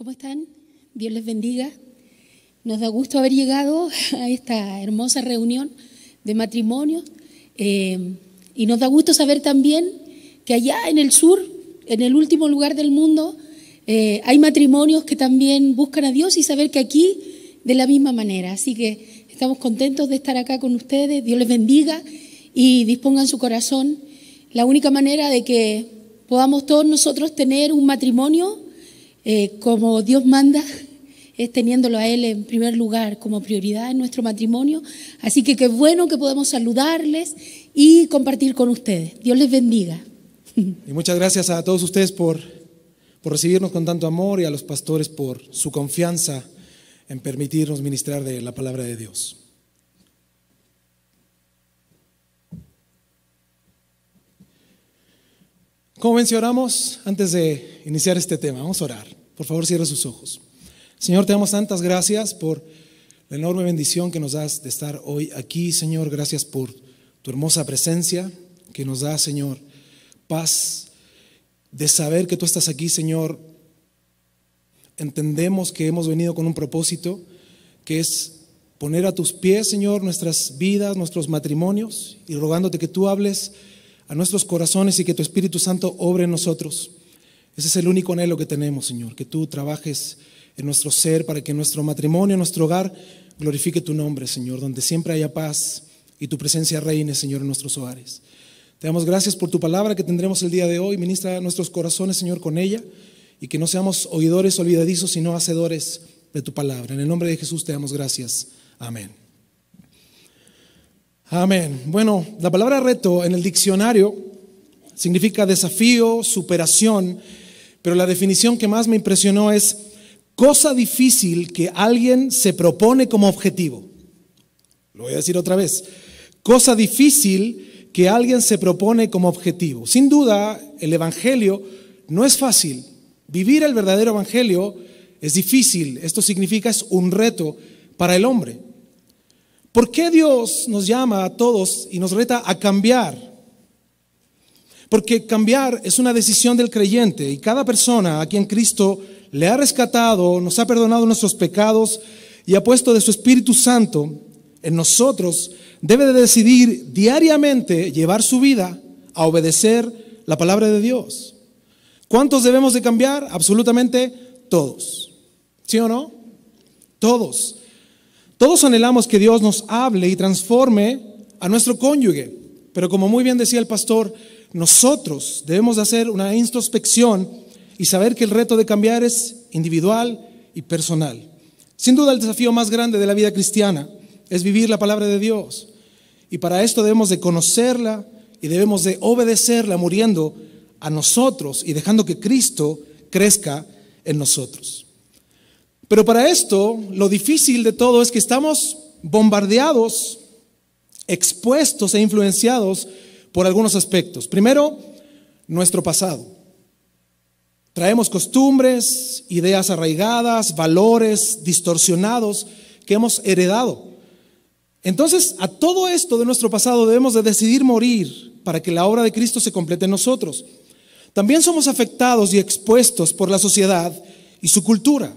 ¿Cómo están? Dios les bendiga. Nos da gusto haber llegado a esta hermosa reunión de matrimonios eh, y nos da gusto saber también que allá en el sur, en el último lugar del mundo, eh, hay matrimonios que también buscan a Dios y saber que aquí de la misma manera. Así que estamos contentos de estar acá con ustedes. Dios les bendiga y dispongan su corazón. La única manera de que podamos todos nosotros tener un matrimonio eh, como Dios manda, es teniéndolo a Él en primer lugar como prioridad en nuestro matrimonio. Así que qué bueno que podemos saludarles y compartir con ustedes. Dios les bendiga. Y muchas gracias a todos ustedes por, por recibirnos con tanto amor y a los pastores por su confianza en permitirnos ministrar de la palabra de Dios. Como mencionamos antes de iniciar este tema, vamos a orar. Por favor, cierre sus ojos. Señor, te damos tantas gracias por la enorme bendición que nos das de estar hoy aquí, Señor. Gracias por tu hermosa presencia que nos da, Señor, paz de saber que tú estás aquí, Señor. Entendemos que hemos venido con un propósito que es poner a tus pies, Señor, nuestras vidas, nuestros matrimonios y rogándote que tú hables a nuestros corazones y que tu Espíritu Santo obre en nosotros. Ese es el único anhelo que tenemos, Señor, que tú trabajes en nuestro ser para que nuestro matrimonio, nuestro hogar, glorifique tu nombre, Señor, donde siempre haya paz y tu presencia reine, Señor, en nuestros hogares. Te damos gracias por tu palabra que tendremos el día de hoy. Ministra nuestros corazones, Señor, con ella y que no seamos oidores olvidadizos, sino hacedores de tu palabra. En el nombre de Jesús te damos gracias. Amén. Amén. Bueno, la palabra reto en el diccionario significa desafío, superación, pero la definición que más me impresionó es cosa difícil que alguien se propone como objetivo. Lo voy a decir otra vez. Cosa difícil que alguien se propone como objetivo. Sin duda, el Evangelio no es fácil. Vivir el verdadero Evangelio es difícil. Esto significa es un reto para el hombre. ¿Por qué Dios nos llama a todos y nos reta a cambiar? Porque cambiar es una decisión del creyente y cada persona a quien Cristo le ha rescatado, nos ha perdonado nuestros pecados y ha puesto de su Espíritu Santo en nosotros, debe de decidir diariamente llevar su vida a obedecer la palabra de Dios. ¿Cuántos debemos de cambiar? Absolutamente todos. ¿Sí o no? Todos. Todos anhelamos que Dios nos hable y transforme a nuestro cónyuge, pero como muy bien decía el pastor, nosotros debemos hacer una introspección y saber que el reto de cambiar es individual y personal. Sin duda el desafío más grande de la vida cristiana es vivir la palabra de Dios. Y para esto debemos de conocerla y debemos de obedecerla muriendo a nosotros y dejando que Cristo crezca en nosotros. Pero para esto, lo difícil de todo es que estamos bombardeados, expuestos e influenciados por algunos aspectos. Primero, nuestro pasado. Traemos costumbres, ideas arraigadas, valores distorsionados que hemos heredado. Entonces, a todo esto de nuestro pasado debemos de decidir morir para que la obra de Cristo se complete en nosotros. También somos afectados y expuestos por la sociedad y su cultura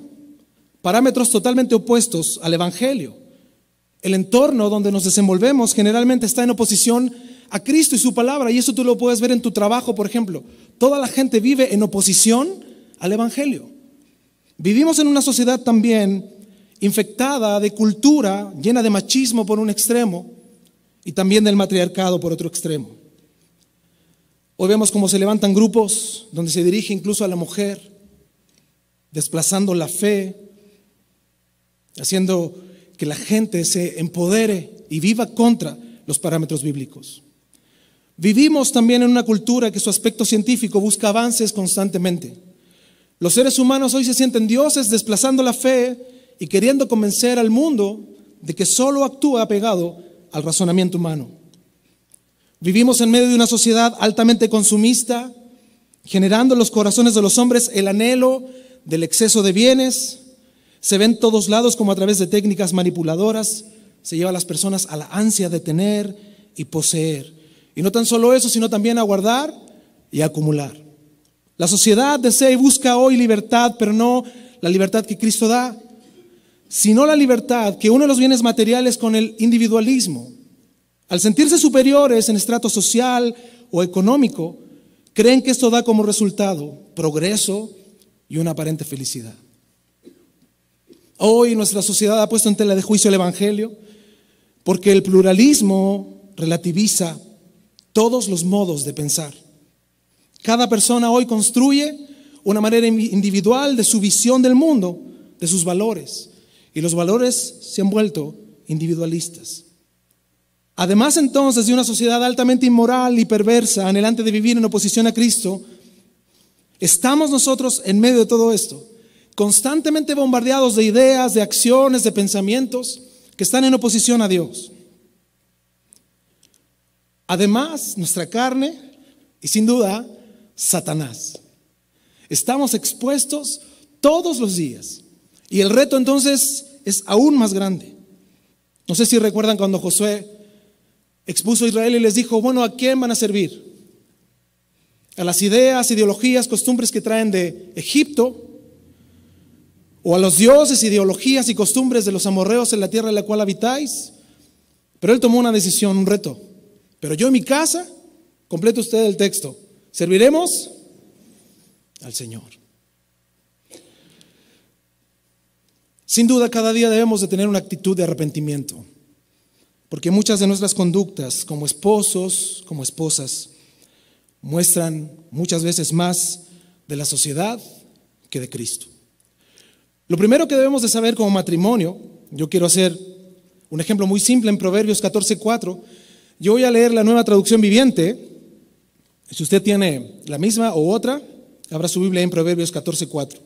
parámetros totalmente opuestos al Evangelio. El entorno donde nos desenvolvemos generalmente está en oposición a Cristo y su palabra, y eso tú lo puedes ver en tu trabajo, por ejemplo. Toda la gente vive en oposición al Evangelio. Vivimos en una sociedad también infectada de cultura, llena de machismo por un extremo, y también del matriarcado por otro extremo. Hoy vemos cómo se levantan grupos donde se dirige incluso a la mujer, desplazando la fe haciendo que la gente se empodere y viva contra los parámetros bíblicos. Vivimos también en una cultura que su aspecto científico busca avances constantemente. Los seres humanos hoy se sienten dioses desplazando la fe y queriendo convencer al mundo de que solo actúa apegado al razonamiento humano. Vivimos en medio de una sociedad altamente consumista, generando en los corazones de los hombres el anhelo del exceso de bienes, se ven todos lados como a través de técnicas manipuladoras, se lleva a las personas a la ansia de tener y poseer. Y no tan solo eso, sino también a guardar y acumular. La sociedad desea y busca hoy libertad, pero no la libertad que Cristo da, sino la libertad que une los bienes materiales con el individualismo. Al sentirse superiores en estrato social o económico, creen que esto da como resultado progreso y una aparente felicidad. Hoy nuestra sociedad ha puesto en tela de juicio el Evangelio porque el pluralismo relativiza todos los modos de pensar. Cada persona hoy construye una manera individual de su visión del mundo, de sus valores, y los valores se han vuelto individualistas. Además entonces de una sociedad altamente inmoral y perversa, anhelante de vivir en oposición a Cristo, estamos nosotros en medio de todo esto constantemente bombardeados de ideas, de acciones, de pensamientos que están en oposición a Dios. Además, nuestra carne y sin duda Satanás. Estamos expuestos todos los días. Y el reto entonces es aún más grande. No sé si recuerdan cuando Josué expuso a Israel y les dijo, bueno, ¿a quién van a servir? ¿A las ideas, ideologías, costumbres que traen de Egipto? o a los dioses, ideologías y costumbres de los amorreos en la tierra en la cual habitáis. Pero él tomó una decisión, un reto. Pero yo en mi casa, complete usted el texto, serviremos al Señor. Sin duda, cada día debemos de tener una actitud de arrepentimiento, porque muchas de nuestras conductas como esposos, como esposas, muestran muchas veces más de la sociedad que de Cristo. Lo primero que debemos de saber como matrimonio, yo quiero hacer un ejemplo muy simple en Proverbios 14:4. Yo voy a leer la nueva traducción viviente. Si usted tiene la misma o otra, abra su Biblia en Proverbios 14:4.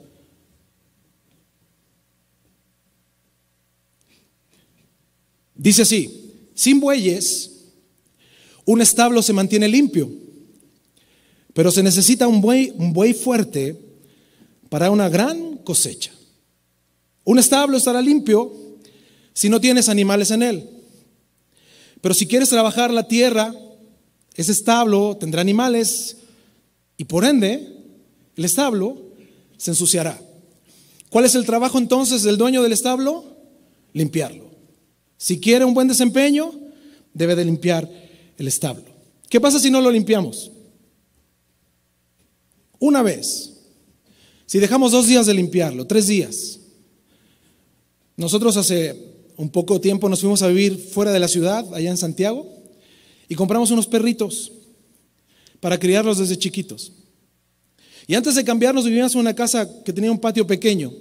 Dice así, sin bueyes, un establo se mantiene limpio, pero se necesita un buey fuerte para una gran cosecha. Un establo estará limpio si no tienes animales en él. Pero si quieres trabajar la tierra, ese establo tendrá animales y por ende el establo se ensuciará. ¿Cuál es el trabajo entonces del dueño del establo? Limpiarlo. Si quiere un buen desempeño, debe de limpiar el establo. ¿Qué pasa si no lo limpiamos? Una vez. Si dejamos dos días de limpiarlo, tres días, nosotros hace un poco tiempo nos fuimos a vivir fuera de la ciudad, allá en Santiago, y compramos unos perritos para criarlos desde chiquitos. Y antes de cambiarnos vivíamos en una casa que tenía un patio pequeño.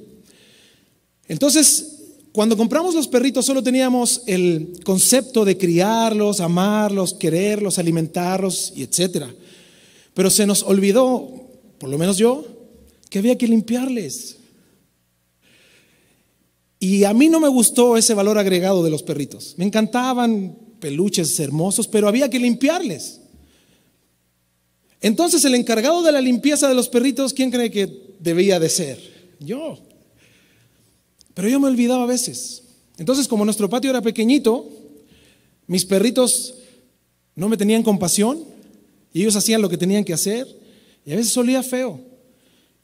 Entonces, cuando compramos los perritos solo teníamos el concepto de criarlos, amarlos, quererlos, alimentarlos etc. etcétera. Pero se nos olvidó, por lo menos yo, que había que limpiarles, y a mí no me gustó ese valor agregado de los perritos. Me encantaban peluches hermosos, pero había que limpiarles. Entonces el encargado de la limpieza de los perritos, ¿quién cree que debía de ser? Yo. Pero yo me olvidaba a veces. Entonces, como nuestro patio era pequeñito, mis perritos no me tenían compasión y ellos hacían lo que tenían que hacer y a veces olía feo.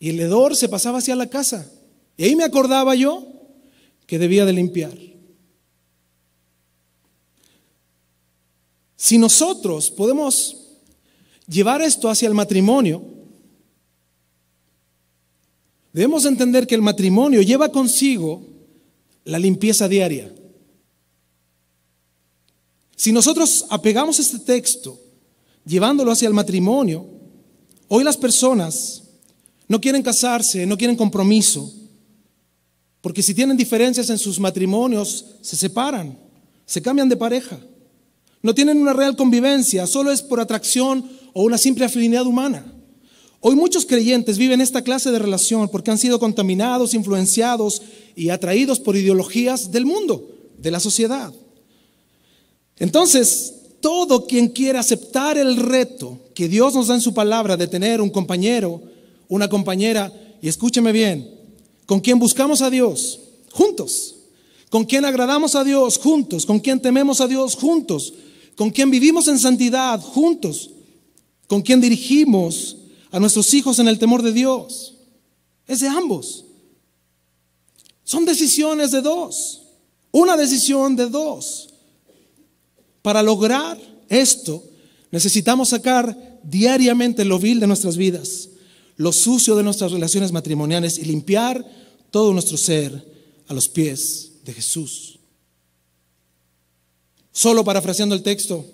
Y el hedor se pasaba hacia la casa. Y ahí me acordaba yo que debía de limpiar. Si nosotros podemos llevar esto hacia el matrimonio, debemos entender que el matrimonio lleva consigo la limpieza diaria. Si nosotros apegamos este texto llevándolo hacia el matrimonio, hoy las personas no quieren casarse, no quieren compromiso, porque si tienen diferencias en sus matrimonios, se separan, se cambian de pareja. No tienen una real convivencia, solo es por atracción o una simple afinidad humana. Hoy muchos creyentes viven esta clase de relación porque han sido contaminados, influenciados y atraídos por ideologías del mundo, de la sociedad. Entonces, todo quien quiera aceptar el reto que Dios nos da en su palabra de tener un compañero, una compañera, y escúcheme bien, con quien buscamos a Dios juntos, con quien agradamos a Dios juntos, con quien tememos a Dios juntos, con quien vivimos en santidad juntos, con quien dirigimos a nuestros hijos en el temor de Dios. Es de ambos. Son decisiones de dos, una decisión de dos. Para lograr esto necesitamos sacar diariamente lo vil de nuestras vidas lo sucio de nuestras relaciones matrimoniales y limpiar todo nuestro ser a los pies de Jesús. Solo parafraseando el texto,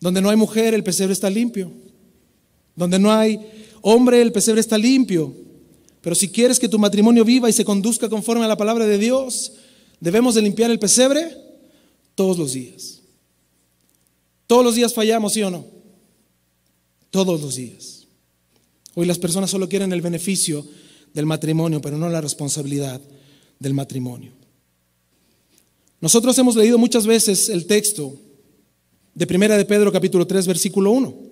donde no hay mujer, el pesebre está limpio. Donde no hay hombre, el pesebre está limpio. Pero si quieres que tu matrimonio viva y se conduzca conforme a la palabra de Dios, debemos de limpiar el pesebre todos los días. Todos los días fallamos, ¿sí o no? Todos los días. Hoy las personas solo quieren el beneficio del matrimonio, pero no la responsabilidad del matrimonio. Nosotros hemos leído muchas veces el texto de Primera de Pedro capítulo 3 versículo 1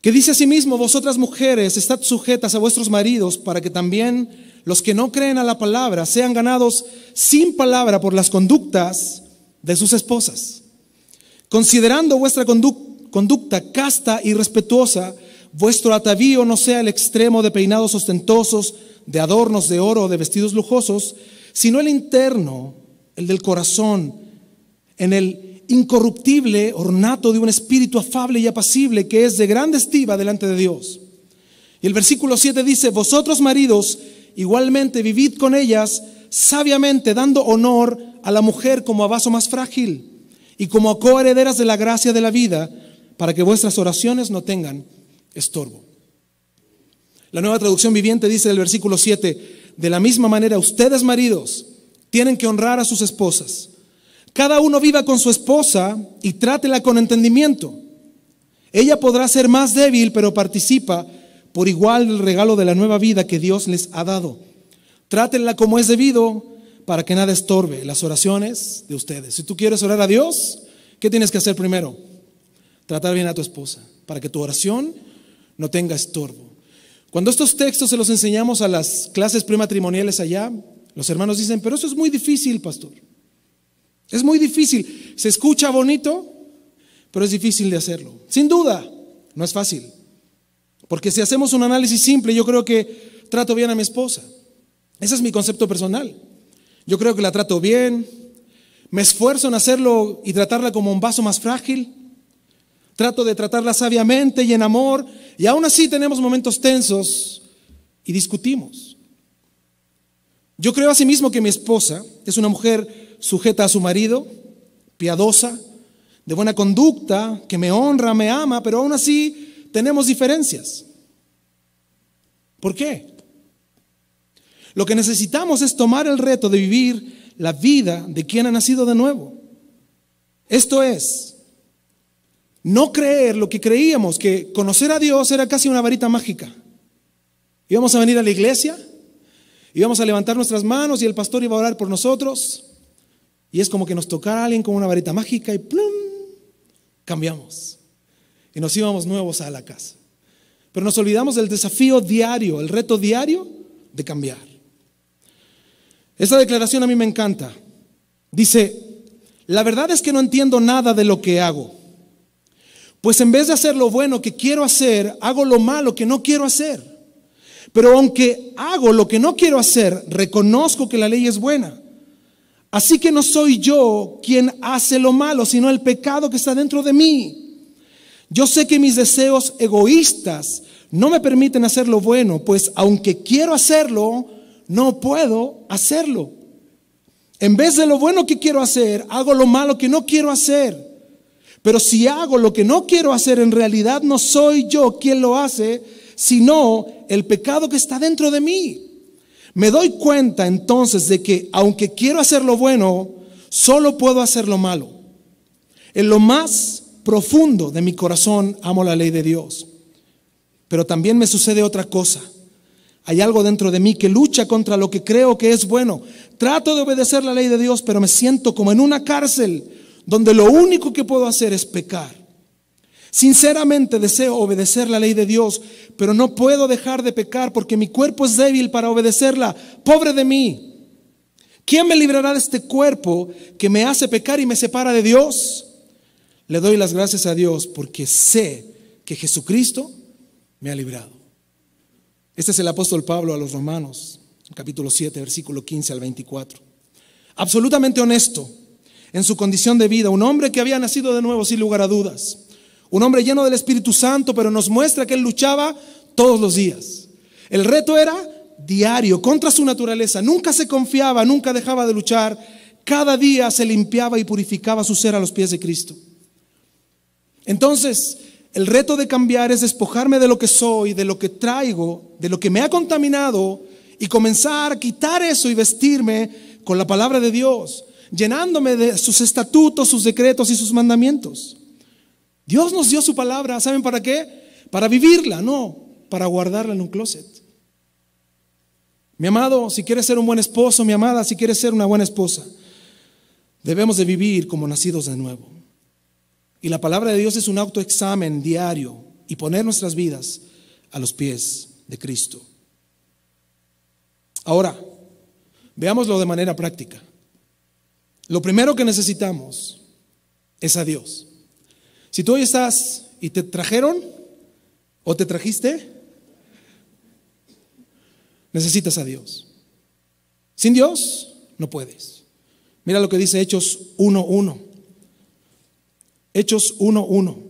que dice asimismo, sí vosotras mujeres, estad sujetas a vuestros maridos para que también los que no creen a la palabra sean ganados sin palabra por las conductas de sus esposas, considerando vuestra conducta casta y respetuosa vuestro atavío no sea el extremo de peinados ostentosos, de adornos de oro, de vestidos lujosos, sino el interno, el del corazón, en el incorruptible ornato de un espíritu afable y apacible que es de grande estima delante de Dios. Y el versículo 7 dice, vosotros maridos, igualmente vivid con ellas sabiamente, dando honor a la mujer como a vaso más frágil y como a coherederas de la gracia de la vida, para que vuestras oraciones no tengan estorbo. La nueva traducción viviente dice el versículo 7, de la misma manera ustedes maridos tienen que honrar a sus esposas. Cada uno viva con su esposa y trátela con entendimiento. Ella podrá ser más débil, pero participa por igual del regalo de la nueva vida que Dios les ha dado. trátela como es debido para que nada estorbe las oraciones de ustedes. Si tú quieres orar a Dios, ¿qué tienes que hacer primero? Tratar bien a tu esposa, para que tu oración no tenga estorbo. Cuando estos textos se los enseñamos a las clases prematrimoniales allá, los hermanos dicen, pero eso es muy difícil, pastor. Es muy difícil. Se escucha bonito, pero es difícil de hacerlo. Sin duda, no es fácil. Porque si hacemos un análisis simple, yo creo que trato bien a mi esposa. Ese es mi concepto personal. Yo creo que la trato bien, me esfuerzo en hacerlo y tratarla como un vaso más frágil. Trato de tratarla sabiamente y en amor, y aún así tenemos momentos tensos y discutimos. Yo creo asimismo que mi esposa es una mujer sujeta a su marido, piadosa, de buena conducta, que me honra, me ama, pero aún así tenemos diferencias. ¿Por qué? Lo que necesitamos es tomar el reto de vivir la vida de quien ha nacido de nuevo. Esto es, no creer lo que creíamos, que conocer a Dios era casi una varita mágica. Íbamos a venir a la iglesia, íbamos a levantar nuestras manos y el pastor iba a orar por nosotros. Y es como que nos tocara alguien con una varita mágica y plum, cambiamos. Y nos íbamos nuevos a la casa. Pero nos olvidamos del desafío diario, el reto diario de cambiar. Esta declaración a mí me encanta. Dice, la verdad es que no entiendo nada de lo que hago. Pues en vez de hacer lo bueno que quiero hacer, hago lo malo que no quiero hacer. Pero aunque hago lo que no quiero hacer, reconozco que la ley es buena. Así que no soy yo quien hace lo malo, sino el pecado que está dentro de mí. Yo sé que mis deseos egoístas no me permiten hacer lo bueno, pues aunque quiero hacerlo, no puedo hacerlo. En vez de lo bueno que quiero hacer, hago lo malo que no quiero hacer. Pero si hago lo que no quiero hacer, en realidad no soy yo quien lo hace, sino el pecado que está dentro de mí. Me doy cuenta entonces de que aunque quiero hacer lo bueno, solo puedo hacer lo malo. En lo más profundo de mi corazón amo la ley de Dios. Pero también me sucede otra cosa. Hay algo dentro de mí que lucha contra lo que creo que es bueno. Trato de obedecer la ley de Dios, pero me siento como en una cárcel donde lo único que puedo hacer es pecar. Sinceramente deseo obedecer la ley de Dios, pero no puedo dejar de pecar porque mi cuerpo es débil para obedecerla. Pobre de mí. ¿Quién me librará de este cuerpo que me hace pecar y me separa de Dios? Le doy las gracias a Dios porque sé que Jesucristo me ha librado. Este es el apóstol Pablo a los romanos, capítulo 7, versículo 15 al 24. Absolutamente honesto en su condición de vida, un hombre que había nacido de nuevo sin lugar a dudas, un hombre lleno del Espíritu Santo, pero nos muestra que él luchaba todos los días. El reto era diario, contra su naturaleza, nunca se confiaba, nunca dejaba de luchar, cada día se limpiaba y purificaba su ser a los pies de Cristo. Entonces, el reto de cambiar es despojarme de lo que soy, de lo que traigo, de lo que me ha contaminado y comenzar a quitar eso y vestirme con la palabra de Dios, llenándome de sus estatutos, sus decretos y sus mandamientos. Dios nos dio su palabra, ¿saben para qué? Para vivirla, no, para guardarla en un closet. Mi amado, si quieres ser un buen esposo, mi amada, si quieres ser una buena esposa, debemos de vivir como nacidos de nuevo. Y la palabra de Dios es un autoexamen diario y poner nuestras vidas a los pies de Cristo. Ahora, veámoslo de manera práctica. Lo primero que necesitamos es a Dios. Si tú hoy estás y te trajeron o te trajiste, necesitas a Dios. Sin Dios no puedes. Mira lo que dice Hechos 1.1. Hechos 1.1.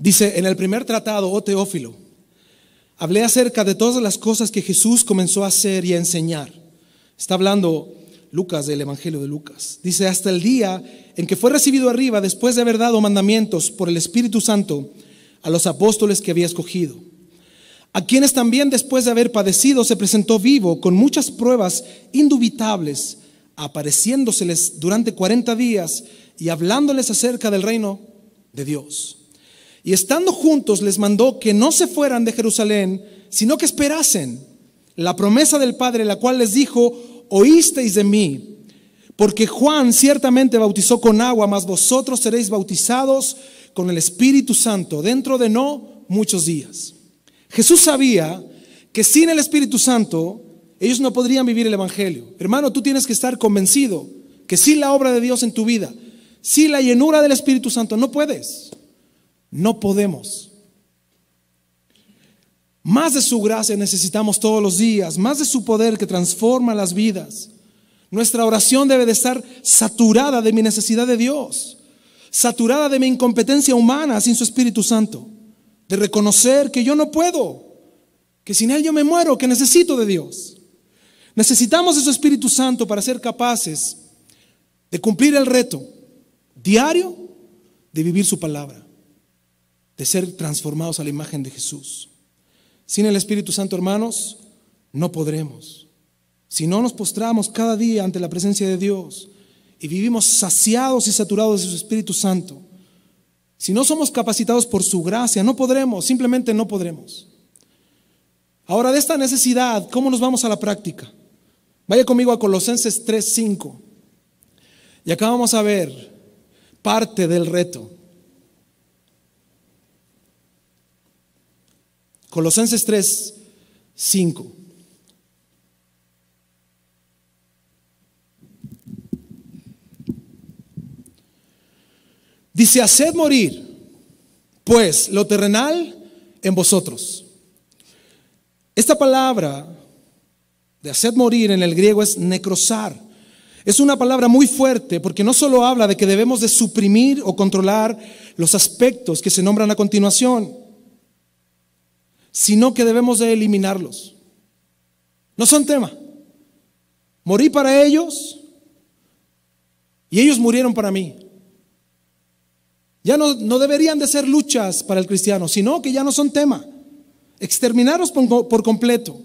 Dice, en el primer tratado, oh Teófilo, hablé acerca de todas las cosas que Jesús comenzó a hacer y a enseñar. Está hablando Lucas del Evangelio de Lucas. Dice, hasta el día en que fue recibido arriba después de haber dado mandamientos por el Espíritu Santo a los apóstoles que había escogido, a quienes también después de haber padecido se presentó vivo con muchas pruebas indubitables, apareciéndoseles durante 40 días y hablándoles acerca del reino de Dios. Y estando juntos les mandó que no se fueran de Jerusalén, sino que esperasen la promesa del Padre, la cual les dijo, oísteis de mí, porque Juan ciertamente bautizó con agua, mas vosotros seréis bautizados con el Espíritu Santo dentro de no muchos días. Jesús sabía que sin el Espíritu Santo ellos no podrían vivir el Evangelio. Hermano, tú tienes que estar convencido que sin la obra de Dios en tu vida, sin la llenura del Espíritu Santo, no puedes. No podemos. Más de su gracia necesitamos todos los días, más de su poder que transforma las vidas. Nuestra oración debe de estar saturada de mi necesidad de Dios, saturada de mi incompetencia humana sin su Espíritu Santo, de reconocer que yo no puedo, que sin Él yo me muero, que necesito de Dios. Necesitamos de su Espíritu Santo para ser capaces de cumplir el reto diario de vivir su palabra de ser transformados a la imagen de Jesús. Sin el Espíritu Santo, hermanos, no podremos. Si no nos postramos cada día ante la presencia de Dios y vivimos saciados y saturados de su Espíritu Santo, si no somos capacitados por su gracia, no podremos, simplemente no podremos. Ahora, de esta necesidad, ¿cómo nos vamos a la práctica? Vaya conmigo a Colosenses 3:5. Y acá vamos a ver parte del reto. Colosenses 3, 5. Dice, haced morir, pues, lo terrenal en vosotros. Esta palabra de hacer morir en el griego es necrosar. Es una palabra muy fuerte porque no solo habla de que debemos de suprimir o controlar los aspectos que se nombran a continuación, sino que debemos de eliminarlos. No son tema. Morí para ellos y ellos murieron para mí. Ya no, deberían de ser luchas para el cristiano, sino que ya no son tema. exterminarlos por, por completo.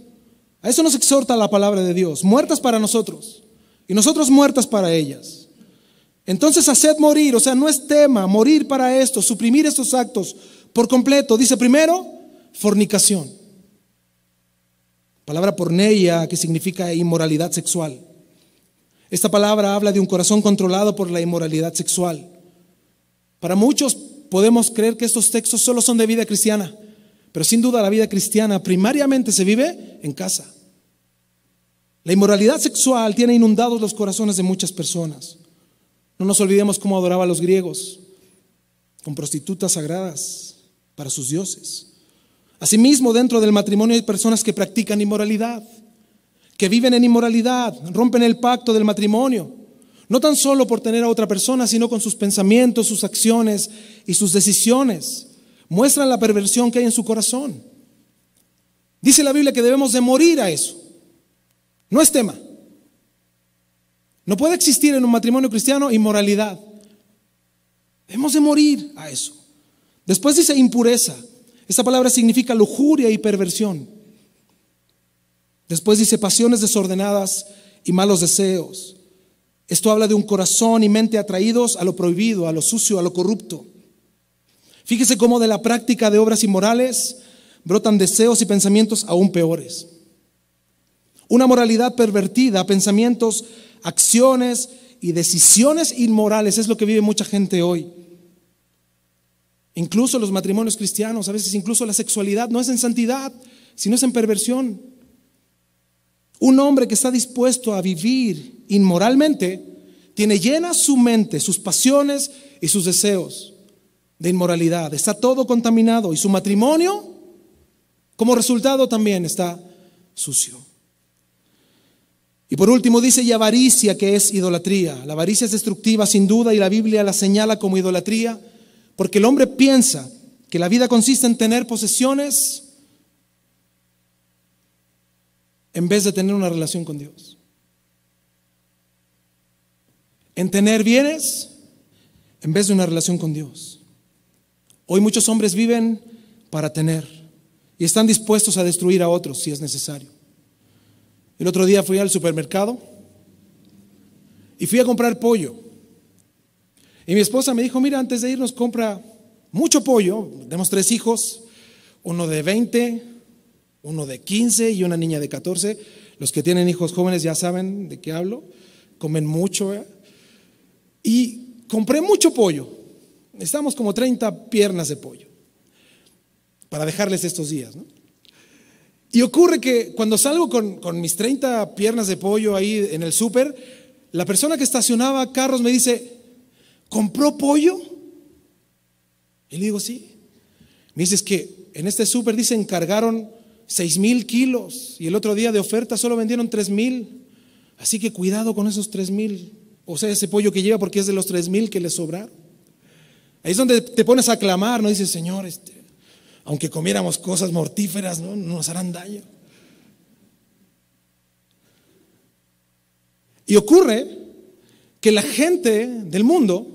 A eso nos exhorta la palabra de Dios. Muertas para nosotros y nosotros muertas para ellas. Entonces haced morir, o sea, no es tema morir para esto, suprimir estos actos por completo. Dice primero, fornicación. Palabra porneia que significa inmoralidad sexual. Esta palabra habla de un corazón controlado por la inmoralidad sexual. Para muchos podemos creer que estos textos solo son de vida cristiana, pero sin duda la vida cristiana primariamente se vive en casa. La inmoralidad sexual tiene inundados los corazones de muchas personas. No nos olvidemos cómo a los griegos, con prostitutas sagradas para sus dioses. Asimismo, dentro del matrimonio hay personas que practican inmoralidad, que viven en inmoralidad, rompen el pacto del matrimonio, no tan solo por tener a otra persona, sino con sus pensamientos, sus acciones y sus decisiones. Muestran la perversión que hay en su corazón. Dice la Biblia que debemos de morir a eso. No es tema. No puede existir en un matrimonio cristiano inmoralidad. Debemos de morir a eso. Después dice impureza. Esta palabra significa lujuria y perversión. Después dice pasiones desordenadas y malos deseos. Esto habla de un corazón y mente atraídos a lo prohibido, a lo sucio, a lo corrupto. Fíjese cómo de la práctica de obras inmorales brotan deseos y pensamientos aún peores. Una moralidad pervertida, pensamientos, acciones y decisiones inmorales es lo que vive mucha gente hoy. Incluso los matrimonios cristianos, a veces incluso la sexualidad no es en santidad, sino es en perversión. Un hombre que está dispuesto a vivir inmoralmente tiene llena su mente, sus pasiones y sus deseos de inmoralidad. Está todo contaminado y su matrimonio, como resultado, también está sucio. Y por último dice, y avaricia, que es idolatría. La avaricia es destructiva sin duda y la Biblia la señala como idolatría porque el hombre piensa que la vida consiste en tener posesiones en vez de tener una relación con Dios. En tener bienes en vez de una relación con Dios. Hoy muchos hombres viven para tener y están dispuestos a destruir a otros si es necesario. El otro día fui al supermercado y fui a comprar pollo. Y mi esposa me dijo, mira, antes de irnos compra mucho pollo, tenemos tres hijos, uno de 20, uno de 15 y una niña de 14. Los que tienen hijos jóvenes ya saben de qué hablo, comen mucho. ¿eh? Y compré mucho pollo, estamos como 30 piernas de pollo, para dejarles estos días. Y ocurre que cuando salgo con, con mis 30 piernas de pollo ahí en el súper, la persona que estacionaba carros me dice, ¿compró pollo? Y le digo, sí. Me dice, es que en este súper dicen cargaron seis mil kilos y el otro día de oferta solo vendieron tres mil. Así que cuidado con esos tres mil. O sea, ese pollo que lleva porque es de los tres mil que le sobraron. Ahí es donde te pones a clamar, ¿no? Dices, Señor, este, aunque comiéramos cosas mortíferas, no nos harán daño. Y ocurre que la gente del mundo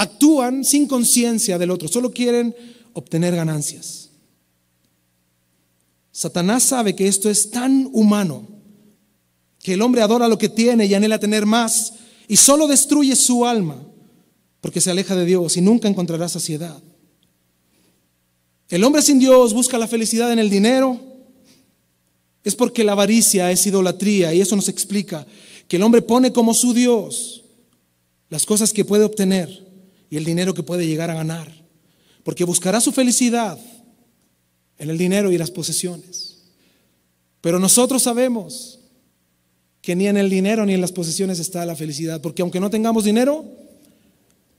Actúan sin conciencia del otro, solo quieren obtener ganancias. Satanás sabe que esto es tan humano, que el hombre adora lo que tiene y anhela tener más, y solo destruye su alma, porque se aleja de Dios y nunca encontrará saciedad. El hombre sin Dios busca la felicidad en el dinero, es porque la avaricia es idolatría, y eso nos explica que el hombre pone como su Dios las cosas que puede obtener y el dinero que puede llegar a ganar, porque buscará su felicidad en el dinero y las posesiones. Pero nosotros sabemos que ni en el dinero ni en las posesiones está la felicidad, porque aunque no tengamos dinero,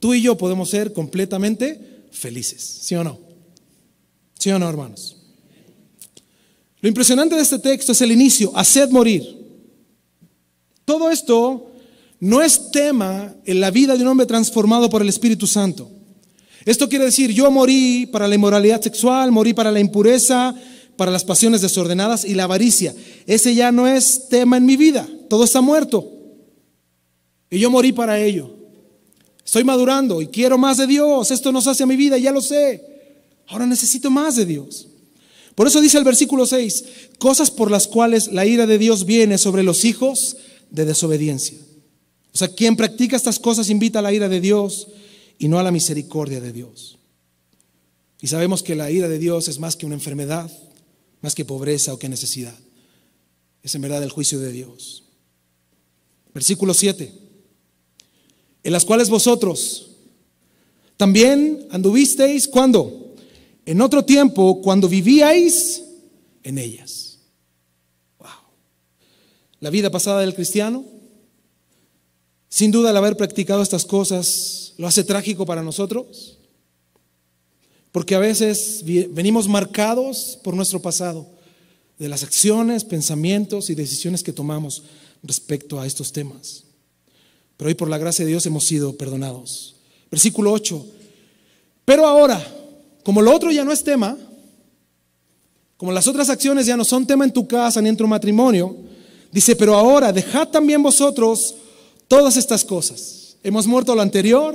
tú y yo podemos ser completamente felices, ¿sí o no? ¿Sí o no, hermanos? Lo impresionante de este texto es el inicio, haced morir. Todo esto no es tema en la vida de un hombre transformado por el Espíritu Santo. Esto quiere decir, yo morí para la inmoralidad sexual, morí para la impureza, para las pasiones desordenadas y la avaricia. Ese ya no es tema en mi vida, todo está muerto. Y yo morí para ello. Estoy madurando y quiero más de Dios. Esto nos hace a mi vida, ya lo sé. Ahora necesito más de Dios. Por eso dice el versículo 6, cosas por las cuales la ira de Dios viene sobre los hijos de desobediencia. O sea, quien practica estas cosas invita a la ira de Dios y no a la misericordia de Dios. Y sabemos que la ira de Dios es más que una enfermedad, más que pobreza o que necesidad. Es en verdad el juicio de Dios. Versículo 7. En las cuales vosotros también anduvisteis cuando? En otro tiempo, cuando vivíais en ellas. Wow. La vida pasada del cristiano sin duda el haber practicado estas cosas lo hace trágico para nosotros, porque a veces venimos marcados por nuestro pasado, de las acciones, pensamientos y decisiones que tomamos respecto a estos temas. Pero hoy por la gracia de Dios hemos sido perdonados. Versículo 8. Pero ahora, como lo otro ya no es tema, como las otras acciones ya no son tema en tu casa ni en tu matrimonio, dice, pero ahora dejad también vosotros Todas estas cosas. Hemos muerto lo anterior,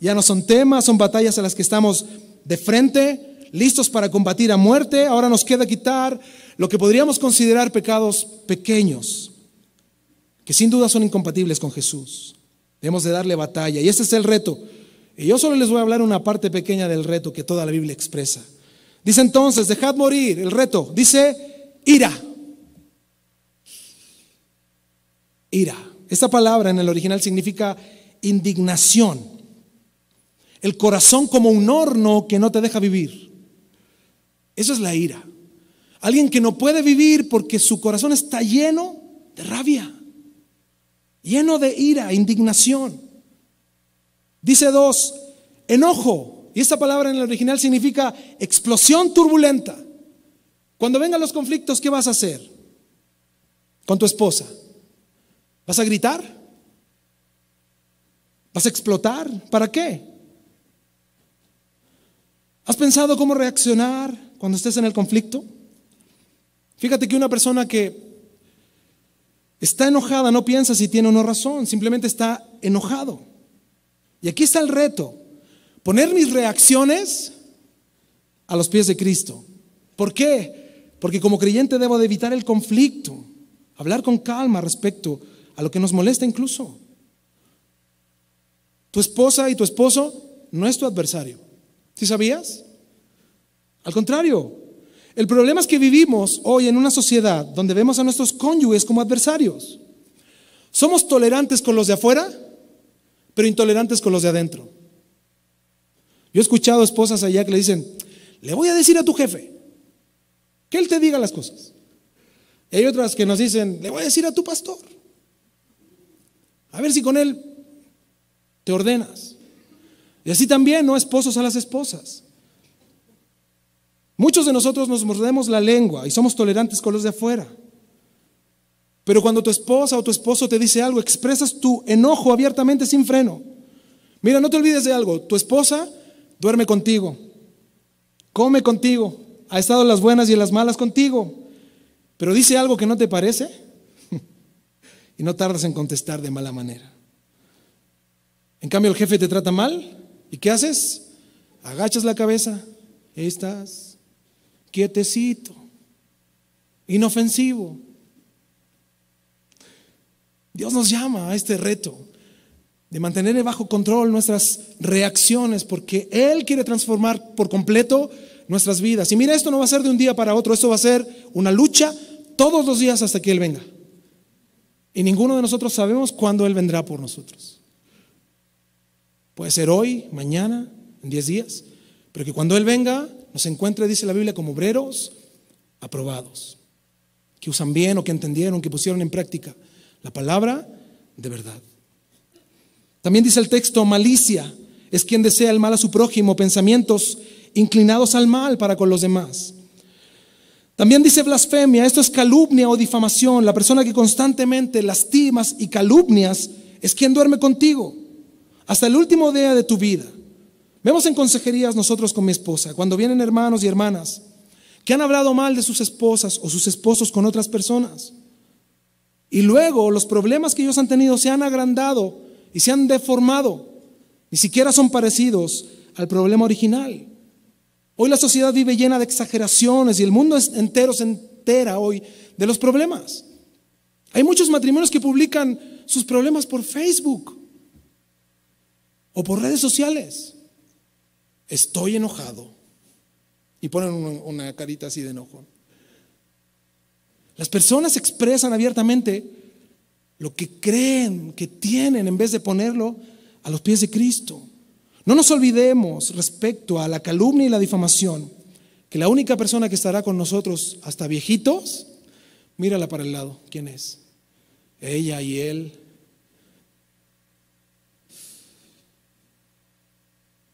ya no son temas, son batallas a las que estamos de frente, listos para combatir a muerte. Ahora nos queda quitar lo que podríamos considerar pecados pequeños, que sin duda son incompatibles con Jesús. Debemos de darle batalla. Y ese es el reto. Y yo solo les voy a hablar una parte pequeña del reto que toda la Biblia expresa. Dice entonces, dejad morir el reto. Dice, ira. Ira. Esta palabra en el original significa indignación. El corazón como un horno que no te deja vivir. Eso es la ira. Alguien que no puede vivir porque su corazón está lleno de rabia, lleno de ira, indignación. Dice dos, enojo. Y esta palabra en el original significa explosión turbulenta. Cuando vengan los conflictos, ¿qué vas a hacer? Con tu esposa ¿Vas a gritar? ¿Vas a explotar? ¿Para qué? ¿Has pensado cómo reaccionar cuando estés en el conflicto? Fíjate que una persona que está enojada no piensa si tiene o no razón, simplemente está enojado. Y aquí está el reto, poner mis reacciones a los pies de Cristo. ¿Por qué? Porque como creyente debo de evitar el conflicto, hablar con calma respecto a a lo que nos molesta incluso. Tu esposa y tu esposo no es tu adversario. ¿Sí sabías? Al contrario, el problema es que vivimos hoy en una sociedad donde vemos a nuestros cónyuges como adversarios. Somos tolerantes con los de afuera, pero intolerantes con los de adentro. Yo he escuchado esposas allá que le dicen, le voy a decir a tu jefe que él te diga las cosas. Y hay otras que nos dicen, le voy a decir a tu pastor. A ver si con él te ordenas. Y así también, no esposos a las esposas. Muchos de nosotros nos mordemos la lengua y somos tolerantes con los de afuera. Pero cuando tu esposa o tu esposo te dice algo, expresas tu enojo abiertamente sin freno. Mira, no te olvides de algo. Tu esposa duerme contigo, come contigo, ha estado las buenas y las malas contigo, pero dice algo que no te parece y no tardas en contestar de mala manera. En cambio, el jefe te trata mal y ¿qué haces? Agachas la cabeza, ahí estás, quietecito, inofensivo. Dios nos llama a este reto de mantener bajo control nuestras reacciones porque Él quiere transformar por completo nuestras vidas. Y mira, esto no va a ser de un día para otro, esto va a ser una lucha todos los días hasta que Él venga. Y ninguno de nosotros sabemos cuándo Él vendrá por nosotros. Puede ser hoy, mañana, en diez días, pero que cuando Él venga nos encuentre, dice la Biblia, como obreros aprobados, que usan bien o que entendieron, que pusieron en práctica la palabra de verdad. También dice el texto, malicia es quien desea el mal a su prójimo, pensamientos inclinados al mal para con los demás. También dice blasfemia, esto es calumnia o difamación. La persona que constantemente lastimas y calumnias es quien duerme contigo hasta el último día de tu vida. Vemos en consejerías nosotros con mi esposa, cuando vienen hermanos y hermanas que han hablado mal de sus esposas o sus esposos con otras personas. Y luego los problemas que ellos han tenido se han agrandado y se han deformado. Ni siquiera son parecidos al problema original. Hoy la sociedad vive llena de exageraciones y el mundo entero se entera hoy de los problemas. Hay muchos matrimonios que publican sus problemas por Facebook o por redes sociales. Estoy enojado. Y ponen una carita así de enojo. Las personas expresan abiertamente lo que creen que tienen en vez de ponerlo a los pies de Cristo. No nos olvidemos respecto a la calumnia y la difamación, que la única persona que estará con nosotros hasta viejitos, mírala para el lado, ¿quién es? Ella y él.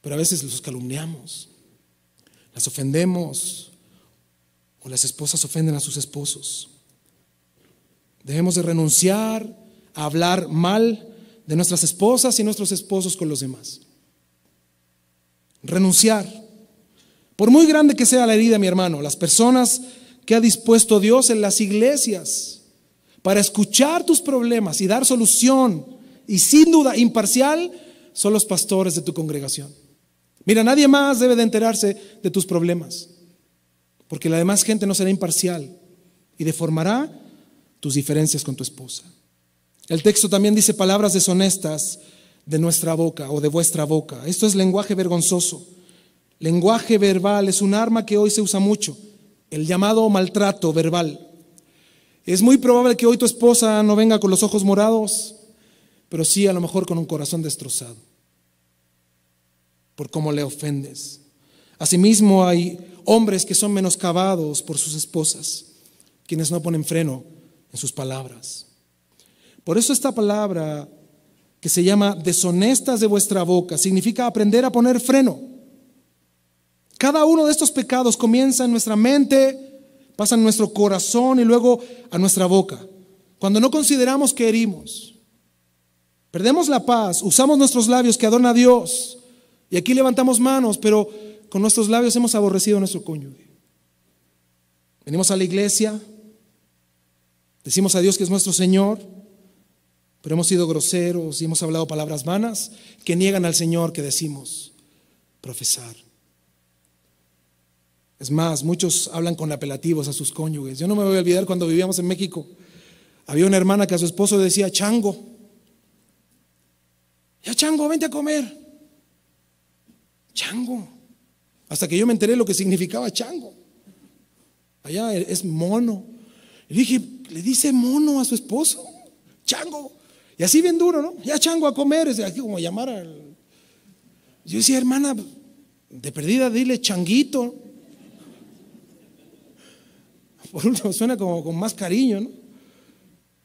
Pero a veces los calumniamos, las ofendemos, o las esposas ofenden a sus esposos. Debemos de renunciar a hablar mal de nuestras esposas y nuestros esposos con los demás renunciar. Por muy grande que sea la herida, mi hermano, las personas que ha dispuesto Dios en las iglesias para escuchar tus problemas y dar solución, y sin duda imparcial, son los pastores de tu congregación. Mira, nadie más debe de enterarse de tus problemas, porque la demás gente no será imparcial y deformará tus diferencias con tu esposa. El texto también dice palabras deshonestas de nuestra boca o de vuestra boca. Esto es lenguaje vergonzoso. Lenguaje verbal es un arma que hoy se usa mucho, el llamado maltrato verbal. Es muy probable que hoy tu esposa no venga con los ojos morados, pero sí a lo mejor con un corazón destrozado por cómo le ofendes. Asimismo hay hombres que son menoscabados por sus esposas, quienes no ponen freno en sus palabras. Por eso esta palabra que se llama deshonestas de vuestra boca, significa aprender a poner freno. Cada uno de estos pecados comienza en nuestra mente, pasa en nuestro corazón y luego a nuestra boca. Cuando no consideramos que herimos, perdemos la paz, usamos nuestros labios que adorna a Dios y aquí levantamos manos, pero con nuestros labios hemos aborrecido a nuestro cónyuge. Venimos a la iglesia, decimos a Dios que es nuestro Señor, pero hemos sido groseros y hemos hablado palabras vanas que niegan al Señor que decimos profesar. Es más, muchos hablan con apelativos a sus cónyuges. Yo no me voy a olvidar cuando vivíamos en México. Había una hermana que a su esposo decía chango. Ya chango, vente a comer. Chango. Hasta que yo me enteré lo que significaba chango. Allá es mono. Le dije, le dice mono a su esposo. Chango. Y así bien duro, ¿no? Ya chango a comer, es aquí como llamar al... Yo decía, hermana, de perdida dile changuito. Por último, suena como con más cariño, ¿no?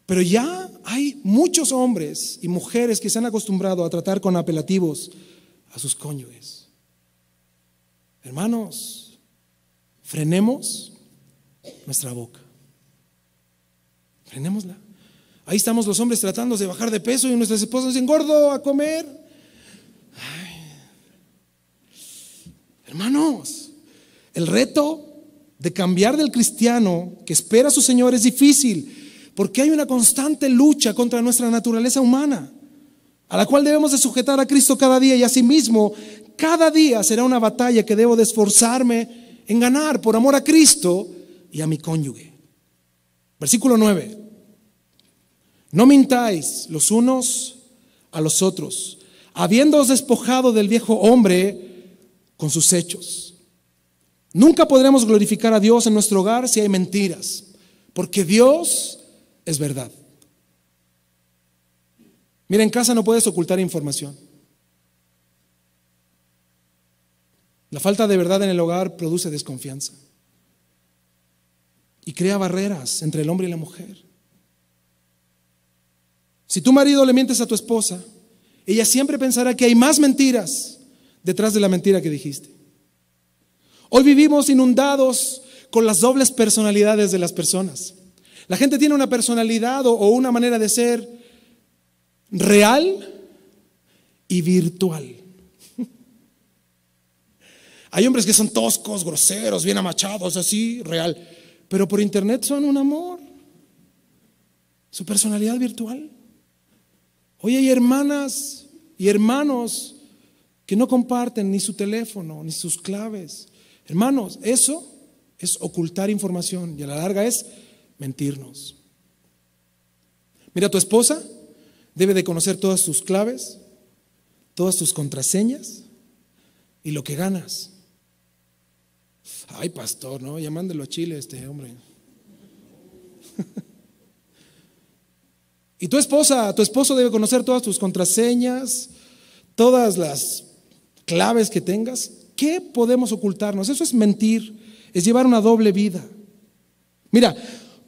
Pero ya hay muchos hombres y mujeres que se han acostumbrado a tratar con apelativos a sus cónyuges. Hermanos, frenemos nuestra boca. Frenémosla. Ahí estamos los hombres tratando de bajar de peso y nuestras esposas dicen, gordo, a comer. Hermanos, el reto de cambiar del cristiano que espera a su Señor es difícil, porque hay una constante lucha contra nuestra naturaleza humana, a la cual debemos de sujetar a Cristo cada día y a sí mismo, cada día será una batalla que debo de esforzarme en ganar por amor a Cristo y a mi cónyuge. Versículo 9. No mintáis los unos a los otros, habiéndoos despojado del viejo hombre con sus hechos. Nunca podremos glorificar a Dios en nuestro hogar si hay mentiras, porque Dios es verdad. Mira, en casa no puedes ocultar información. La falta de verdad en el hogar produce desconfianza y crea barreras entre el hombre y la mujer. Si tu marido le mientes a tu esposa, ella siempre pensará que hay más mentiras detrás de la mentira que dijiste. Hoy vivimos inundados con las dobles personalidades de las personas. La gente tiene una personalidad o, una manera de ser real y virtual. Hay hombres que son toscos, groseros, bien amachados, así, real. Pero por internet son un amor. Su personalidad virtual. Hoy hay hermanas y hermanos que no comparten ni su teléfono, ni sus claves. Hermanos, eso es ocultar información y a la larga es mentirnos. Mira, tu esposa debe de conocer todas sus claves, todas sus contraseñas y lo que ganas. Ay, pastor, no, llamándolo a Chile este hombre. Y tu esposa, tu esposo debe conocer todas tus contraseñas, todas las claves que tengas. ¿Qué podemos ocultarnos? Eso es mentir, es llevar una doble vida. Mira,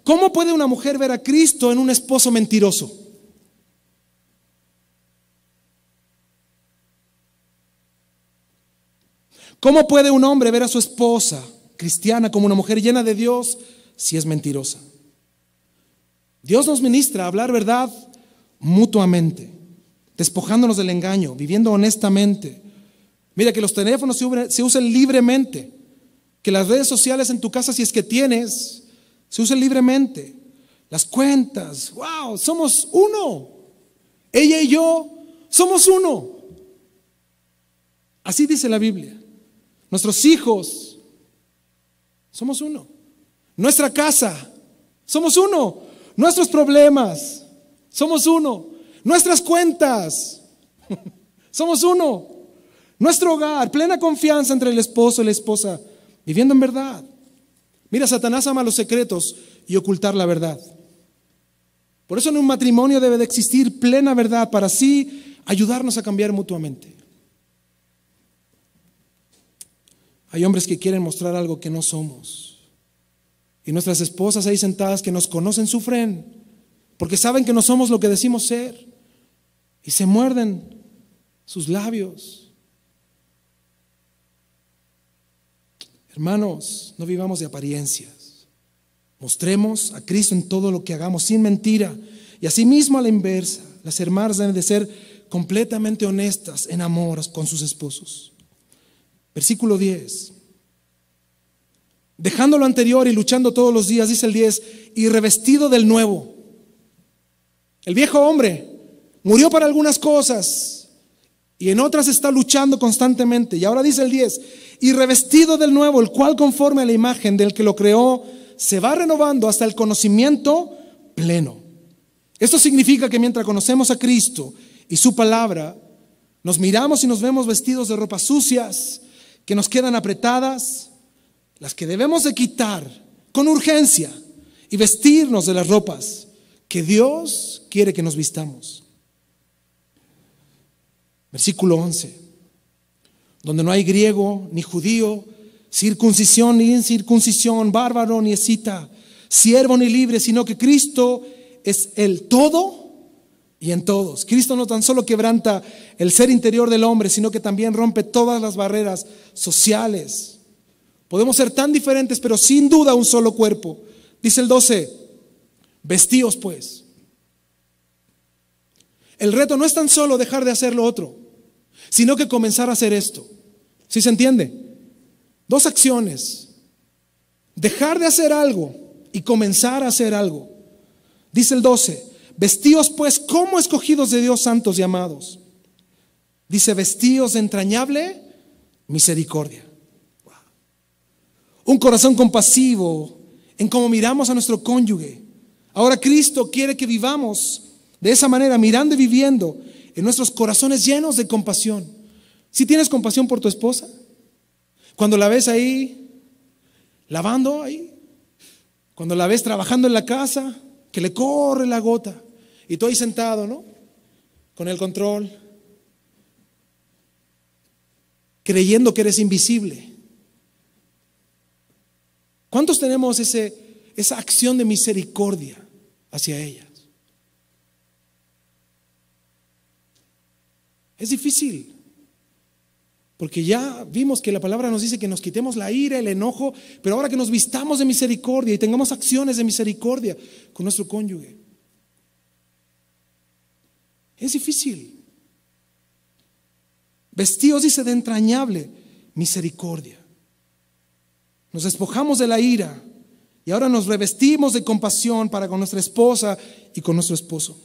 ¿cómo puede una mujer ver a Cristo en un esposo mentiroso? ¿Cómo puede un hombre ver a su esposa cristiana como una mujer llena de Dios si es mentirosa? Dios nos ministra a hablar verdad mutuamente, despojándonos del engaño, viviendo honestamente. Mira que los teléfonos se usen libremente, que las redes sociales en tu casa, si es que tienes, se usen libremente. Las cuentas, wow, somos uno. Ella y yo somos uno. Así dice la Biblia. Nuestros hijos, somos uno. Nuestra casa, somos uno nuestros problemas, somos uno, nuestras cuentas, somos uno, nuestro hogar, plena confianza entre el esposo y la esposa, viviendo en verdad. Mira, Satanás ama los secretos y ocultar la verdad. Por eso en un matrimonio debe de existir plena verdad para así ayudarnos a cambiar mutuamente. Hay hombres que quieren mostrar algo que no somos. Y nuestras esposas ahí sentadas que nos conocen sufren, porque saben que no somos lo que decimos ser. Y se muerden sus labios. Hermanos, no vivamos de apariencias. Mostremos a Cristo en todo lo que hagamos, sin mentira. Y asimismo a la inversa, las hermanas deben de ser completamente honestas en amor con sus esposos. Versículo 10 dejando lo anterior y luchando todos los días, dice el 10, y revestido del nuevo. El viejo hombre murió para algunas cosas y en otras está luchando constantemente. Y ahora dice el 10, y revestido del nuevo, el cual conforme a la imagen del que lo creó, se va renovando hasta el conocimiento pleno. Esto significa que mientras conocemos a Cristo y su palabra, nos miramos y nos vemos vestidos de ropas sucias, que nos quedan apretadas, las que debemos de quitar con urgencia y vestirnos de las ropas que Dios quiere que nos vistamos. Versículo 11, donde no hay griego ni judío, circuncisión ni incircuncisión, bárbaro ni escita, siervo ni libre, sino que Cristo es el todo y en todos. Cristo no tan solo quebranta el ser interior del hombre, sino que también rompe todas las barreras sociales, Podemos ser tan diferentes, pero sin duda un solo cuerpo. Dice el 12, vestíos pues. El reto no es tan solo dejar de hacer lo otro, sino que comenzar a hacer esto. ¿Sí se entiende? Dos acciones. Dejar de hacer algo y comenzar a hacer algo. Dice el 12, vestíos pues como escogidos de Dios santos y amados. Dice, vestíos de entrañable misericordia un corazón compasivo en cómo miramos a nuestro cónyuge. Ahora Cristo quiere que vivamos de esa manera, mirando y viviendo en nuestros corazones llenos de compasión. Si tienes compasión por tu esposa, cuando la ves ahí lavando ahí, cuando la ves trabajando en la casa, que le corre la gota y tú ahí sentado, ¿no? Con el control, creyendo que eres invisible. ¿Cuántos tenemos ese, esa acción de misericordia hacia ellas? Es difícil, porque ya vimos que la palabra nos dice que nos quitemos la ira, el enojo, pero ahora que nos vistamos de misericordia y tengamos acciones de misericordia con nuestro cónyuge. Es difícil. Vestidos, dice, de entrañable misericordia. Nos despojamos de la ira y ahora nos revestimos de compasión para con nuestra esposa y con nuestro esposo.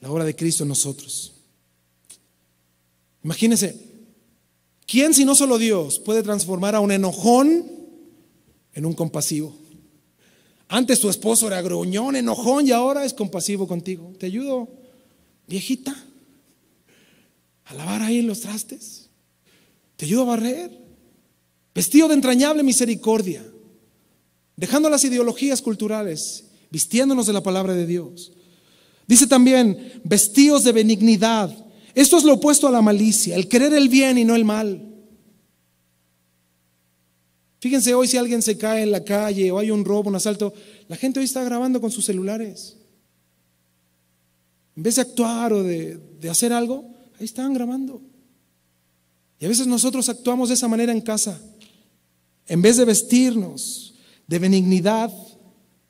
La obra de Cristo en nosotros. Imagínense, ¿quién si no solo Dios puede transformar a un enojón en un compasivo? Antes tu esposo era gruñón, enojón y ahora es compasivo contigo. Te ayudo, viejita, a lavar ahí los trastes. Te ayudo a barrer. Vestido de entrañable misericordia. Dejando las ideologías culturales. Vistiéndonos de la palabra de Dios. Dice también, vestidos de benignidad. Esto es lo opuesto a la malicia, el querer el bien y no el mal. Fíjense hoy si alguien se cae en la calle o hay un robo, un asalto, la gente hoy está grabando con sus celulares. En vez de actuar o de, de hacer algo, ahí están grabando. Y a veces nosotros actuamos de esa manera en casa. En vez de vestirnos de benignidad,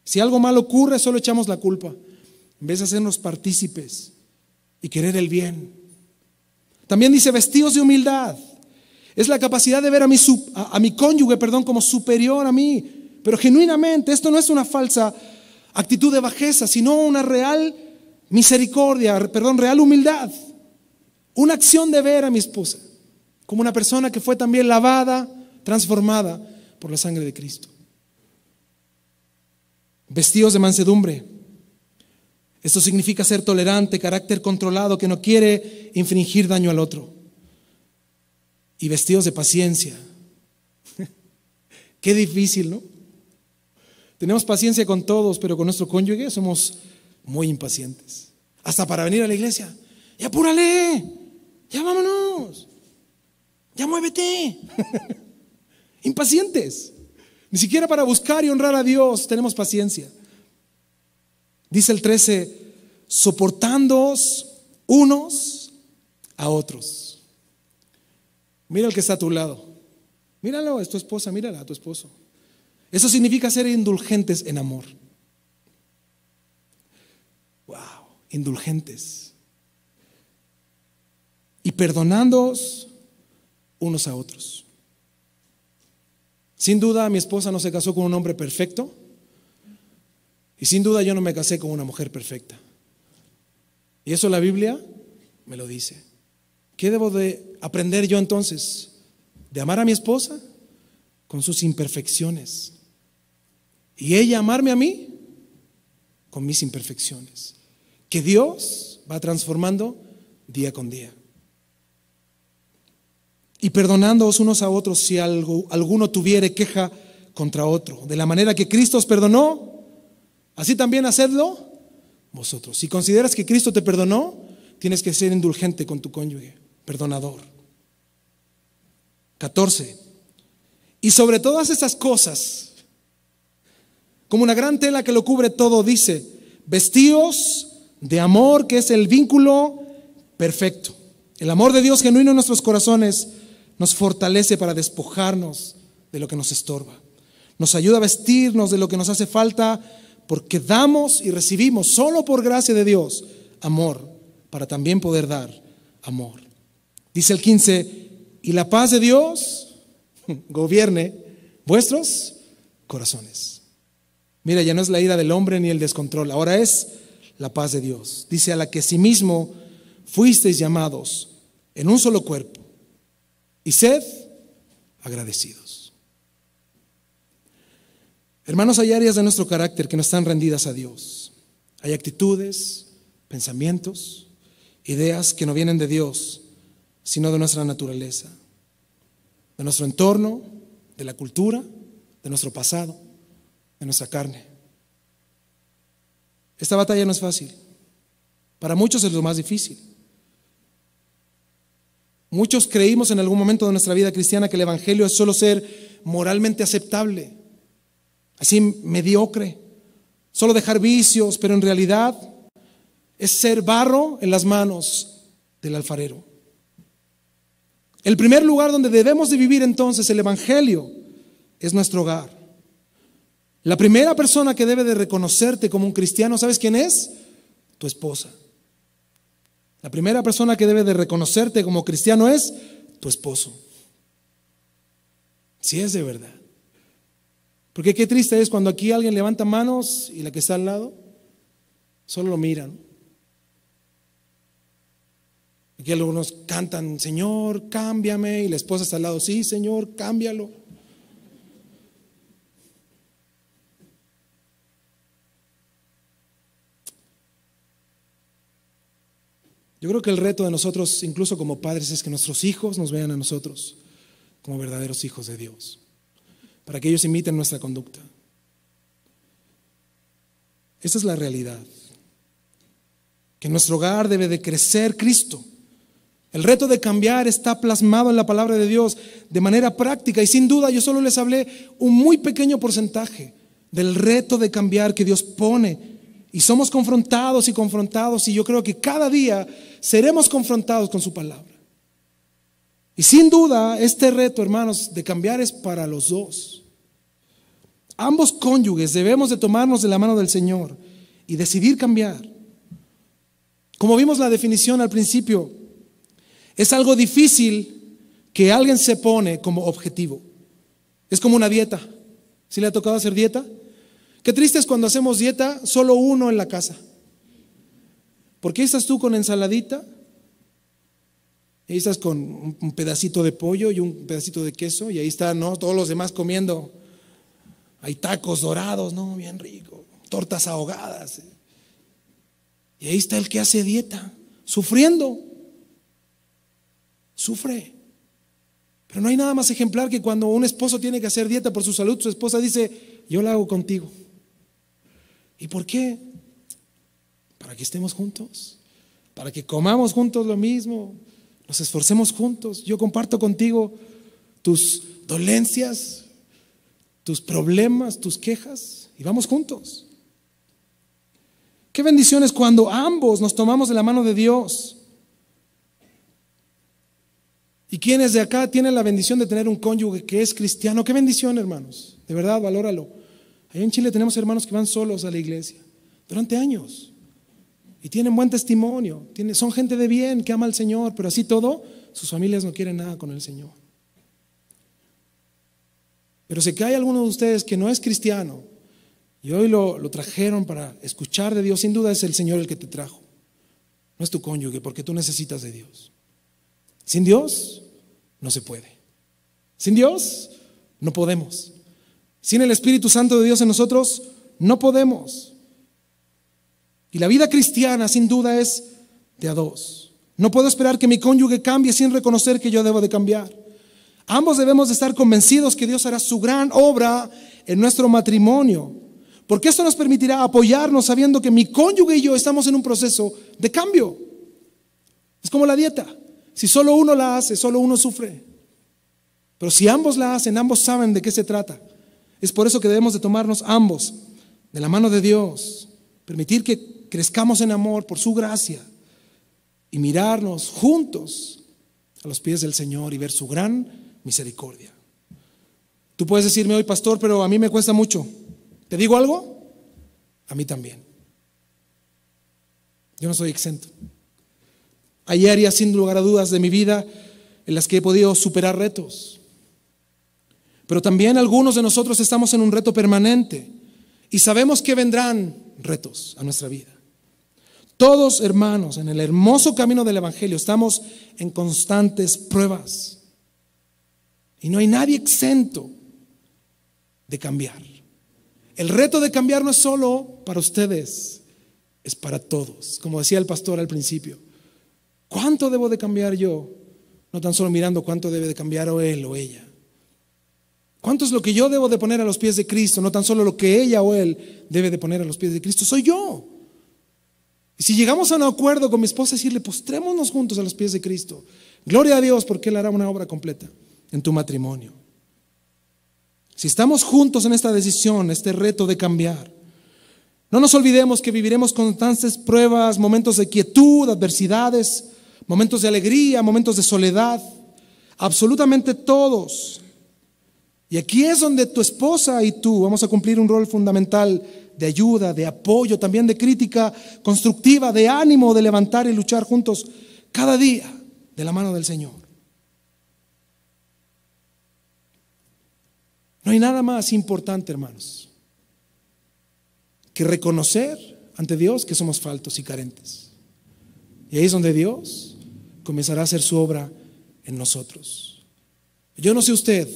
si algo mal ocurre, solo echamos la culpa. En vez de hacernos partícipes y querer el bien. También dice vestidos de humildad. Es la capacidad de ver a mi, a mi cónyuge perdón, como superior a mí. Pero genuinamente, esto no es una falsa actitud de bajeza, sino una real misericordia, perdón, real humildad. Una acción de ver a mi esposa como una persona que fue también lavada, transformada por la sangre de Cristo. Vestidos de mansedumbre. Esto significa ser tolerante, carácter controlado, que no quiere infringir daño al otro. Y vestidos de paciencia. Qué difícil, ¿no? Tenemos paciencia con todos, pero con nuestro cónyuge somos muy impacientes. Hasta para venir a la iglesia. ¡Y apúrale! ¡Ya vámonos! ya muévete. Impacientes. Ni siquiera para buscar y honrar a Dios tenemos paciencia. Dice el 13, soportándoos unos a otros. Mira el que está a tu lado. Míralo, es tu esposa, mírala a tu esposo. Eso significa ser indulgentes en amor. Wow, indulgentes. Y perdonándoos unos a otros. Sin duda, mi esposa no se casó con un hombre perfecto. Y sin duda yo no me casé con una mujer perfecta. Y eso la Biblia me lo dice. ¿Qué debo de aprender yo entonces? De amar a mi esposa con sus imperfecciones. Y ella amarme a mí con mis imperfecciones. Que Dios va transformando día con día y perdonándoos unos a otros si algo, alguno tuviere queja contra otro. De la manera que Cristo os perdonó, así también hacedlo vosotros. Si consideras que Cristo te perdonó, tienes que ser indulgente con tu cónyuge, perdonador. 14. Y sobre todas esas cosas, como una gran tela que lo cubre todo, dice, Vestidos de amor, que es el vínculo perfecto. El amor de Dios genuino en nuestros corazones nos fortalece para despojarnos de lo que nos estorba. Nos ayuda a vestirnos de lo que nos hace falta porque damos y recibimos solo por gracia de Dios amor para también poder dar amor. Dice el 15, y la paz de Dios gobierne vuestros corazones. Mira, ya no es la ira del hombre ni el descontrol, ahora es la paz de Dios. Dice a la que sí mismo fuisteis llamados en un solo cuerpo y sed agradecidos. Hermanos, hay áreas de nuestro carácter que no están rendidas a Dios. Hay actitudes, pensamientos, ideas que no vienen de Dios, sino de nuestra naturaleza, de nuestro entorno, de la cultura, de nuestro pasado, de nuestra carne. Esta batalla no es fácil. Para muchos es lo más difícil. Muchos creímos en algún momento de nuestra vida cristiana que el Evangelio es solo ser moralmente aceptable, así mediocre, solo dejar vicios, pero en realidad es ser barro en las manos del alfarero. El primer lugar donde debemos de vivir entonces el Evangelio es nuestro hogar. La primera persona que debe de reconocerte como un cristiano, ¿sabes quién es? Tu esposa. La primera persona que debe de reconocerte como cristiano es tu esposo. Si es de verdad. Porque qué triste es cuando aquí alguien levanta manos y la que está al lado solo lo miran. Aquí algunos cantan, Señor, cámbiame. Y la esposa está al lado, sí, Señor, cámbialo. Yo creo que el reto de nosotros, incluso como padres, es que nuestros hijos nos vean a nosotros como verdaderos hijos de Dios, para que ellos imiten nuestra conducta. Esa es la realidad. Que en nuestro hogar debe de crecer Cristo. El reto de cambiar está plasmado en la palabra de Dios de manera práctica y sin duda yo solo les hablé un muy pequeño porcentaje del reto de cambiar que Dios pone y somos confrontados y confrontados y yo creo que cada día seremos confrontados con su palabra. Y sin duda, este reto, hermanos, de cambiar es para los dos. Ambos cónyuges debemos de tomarnos de la mano del Señor y decidir cambiar. Como vimos la definición al principio, es algo difícil que alguien se pone como objetivo. Es como una dieta. ¿Si ¿Sí le ha tocado hacer dieta? Qué triste es cuando hacemos dieta, solo uno en la casa. Porque ahí estás tú con ensaladita, ahí estás con un pedacito de pollo y un pedacito de queso, y ahí están ¿no? todos los demás comiendo. Hay tacos dorados, ¿no? Bien rico, tortas ahogadas. Y ahí está el que hace dieta, sufriendo. Sufre. Pero no hay nada más ejemplar que cuando un esposo tiene que hacer dieta por su salud, su esposa dice, yo la hago contigo. ¿Y por qué? Para que estemos juntos, para que comamos juntos lo mismo, nos esforcemos juntos. Yo comparto contigo tus dolencias, tus problemas, tus quejas, y vamos juntos. Qué bendición es cuando ambos nos tomamos de la mano de Dios. ¿Y quienes de acá tienen la bendición de tener un cónyuge que es cristiano? Qué bendición, hermanos. De verdad, valóralo. Allá en Chile tenemos hermanos que van solos a la iglesia durante años y tienen buen testimonio, son gente de bien que ama al Señor, pero así todo, sus familias no quieren nada con el Señor. Pero sé que hay alguno de ustedes que no es cristiano y hoy lo, lo trajeron para escuchar de Dios, sin duda es el Señor el que te trajo, no es tu cónyuge, porque tú necesitas de Dios. Sin Dios no se puede. Sin Dios no podemos. Sin el Espíritu Santo de Dios en nosotros, no podemos. Y la vida cristiana, sin duda, es de a dos. No puedo esperar que mi cónyuge cambie sin reconocer que yo debo de cambiar. Ambos debemos de estar convencidos que Dios hará su gran obra en nuestro matrimonio. Porque esto nos permitirá apoyarnos sabiendo que mi cónyuge y yo estamos en un proceso de cambio. Es como la dieta. Si solo uno la hace, solo uno sufre. Pero si ambos la hacen, ambos saben de qué se trata. Es por eso que debemos de tomarnos ambos de la mano de Dios, permitir que crezcamos en amor por su gracia y mirarnos juntos a los pies del Señor y ver su gran misericordia. Tú puedes decirme hoy, pastor, pero a mí me cuesta mucho. ¿Te digo algo? A mí también. Yo no soy exento. Hay áreas, sin lugar a dudas, de mi vida en las que he podido superar retos, pero también algunos de nosotros estamos en un reto permanente y sabemos que vendrán retos a nuestra vida. Todos hermanos, en el hermoso camino del Evangelio estamos en constantes pruebas. Y no hay nadie exento de cambiar. El reto de cambiar no es solo para ustedes, es para todos. Como decía el pastor al principio, ¿cuánto debo de cambiar yo? No tan solo mirando cuánto debe de cambiar o él o ella, ¿Cuánto es lo que yo debo de poner a los pies de Cristo? No tan solo lo que ella o él debe de poner a los pies de Cristo, soy yo. Y si llegamos a un acuerdo con mi esposa, decirle, postrémonos juntos a los pies de Cristo. Gloria a Dios porque Él hará una obra completa en tu matrimonio. Si estamos juntos en esta decisión, este reto de cambiar, no nos olvidemos que viviremos constantes pruebas, momentos de quietud, adversidades, momentos de alegría, momentos de soledad, absolutamente todos. Y aquí es donde tu esposa y tú vamos a cumplir un rol fundamental de ayuda, de apoyo, también de crítica constructiva, de ánimo, de levantar y luchar juntos cada día de la mano del Señor. No hay nada más importante, hermanos, que reconocer ante Dios que somos faltos y carentes. Y ahí es donde Dios comenzará a hacer su obra en nosotros. Yo no sé usted,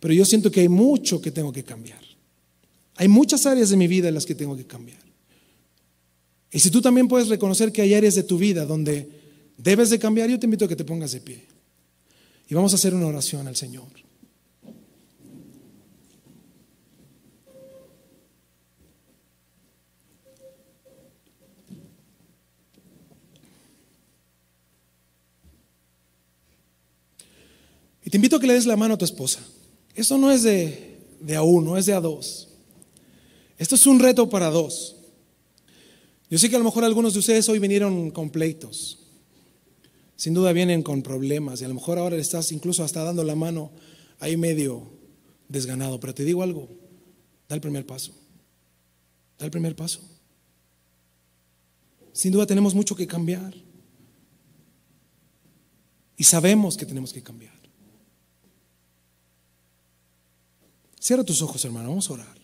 pero yo siento que hay mucho que tengo que cambiar. Hay muchas áreas de mi vida en las que tengo que cambiar. Y si tú también puedes reconocer que hay áreas de tu vida donde debes de cambiar, yo te invito a que te pongas de pie. Y vamos a hacer una oración al Señor. Y te invito a que le des la mano a tu esposa. Eso no es de, de a uno, es de a dos. Esto es un reto para dos. Yo sé que a lo mejor algunos de ustedes hoy vinieron con pleitos. Sin duda vienen con problemas y a lo mejor ahora le estás incluso hasta dando la mano ahí medio desganado. Pero te digo algo, da el primer paso. Da el primer paso. Sin duda tenemos mucho que cambiar. Y sabemos que tenemos que cambiar. Cierra tus ojos, hermano, vamos a orar.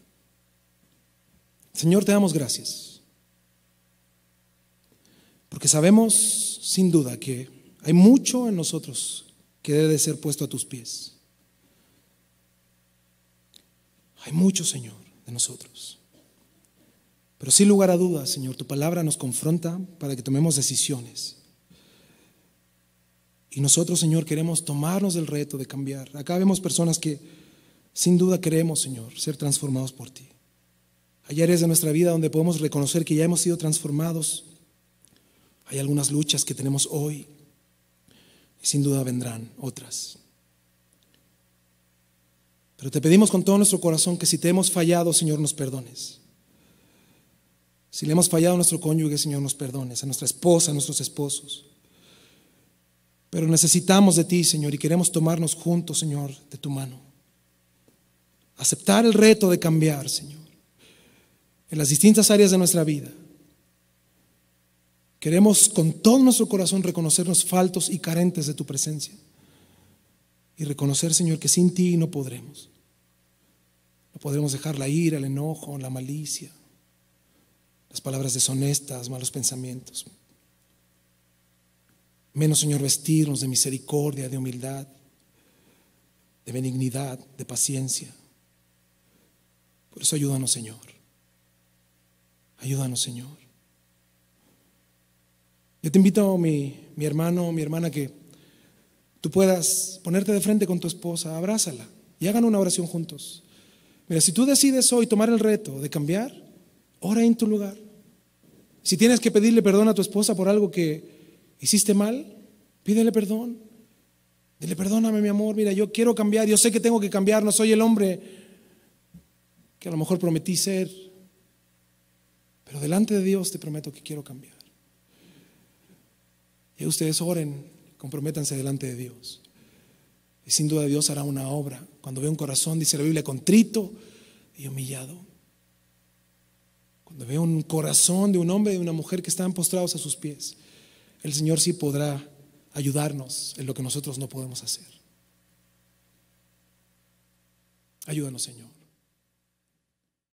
Señor, te damos gracias. Porque sabemos sin duda que hay mucho en nosotros que debe ser puesto a tus pies. Hay mucho, Señor, de nosotros. Pero sin lugar a dudas, Señor, tu palabra nos confronta para que tomemos decisiones. Y nosotros, Señor, queremos tomarnos el reto de cambiar. Acá vemos personas que sin duda queremos, Señor, ser transformados por ti. Hay áreas de nuestra vida donde podemos reconocer que ya hemos sido transformados. Hay algunas luchas que tenemos hoy y sin duda vendrán otras. Pero te pedimos con todo nuestro corazón que si te hemos fallado, Señor, nos perdones. Si le hemos fallado a nuestro cónyuge, Señor, nos perdones, a nuestra esposa, a nuestros esposos. Pero necesitamos de ti, Señor, y queremos tomarnos juntos, Señor, de tu mano aceptar el reto de cambiar, Señor, en las distintas áreas de nuestra vida. Queremos con todo nuestro corazón reconocernos faltos y carentes de tu presencia. Y reconocer, Señor, que sin ti no podremos. No podremos dejar la ira, el enojo, la malicia, las palabras deshonestas, malos pensamientos. Menos, Señor, vestirnos de misericordia, de humildad, de benignidad, de paciencia. Por eso ayúdanos, Señor. Ayúdanos, Señor. Yo te invito, mi, mi hermano, mi hermana, que tú puedas ponerte de frente con tu esposa, abrázala y hagan una oración juntos. Mira, si tú decides hoy tomar el reto de cambiar, ora en tu lugar. Si tienes que pedirle perdón a tu esposa por algo que hiciste mal, pídele perdón. Dile, perdóname mi amor, mira, yo quiero cambiar, yo sé que tengo que cambiar, no soy el hombre que a lo mejor prometí ser, pero delante de Dios te prometo que quiero cambiar. Y ustedes oren, comprométanse delante de Dios. Y sin duda Dios hará una obra. Cuando vea un corazón, dice la Biblia, contrito y humillado. Cuando veo un corazón de un hombre y de una mujer que están postrados a sus pies, el Señor sí podrá ayudarnos en lo que nosotros no podemos hacer. Ayúdanos, Señor.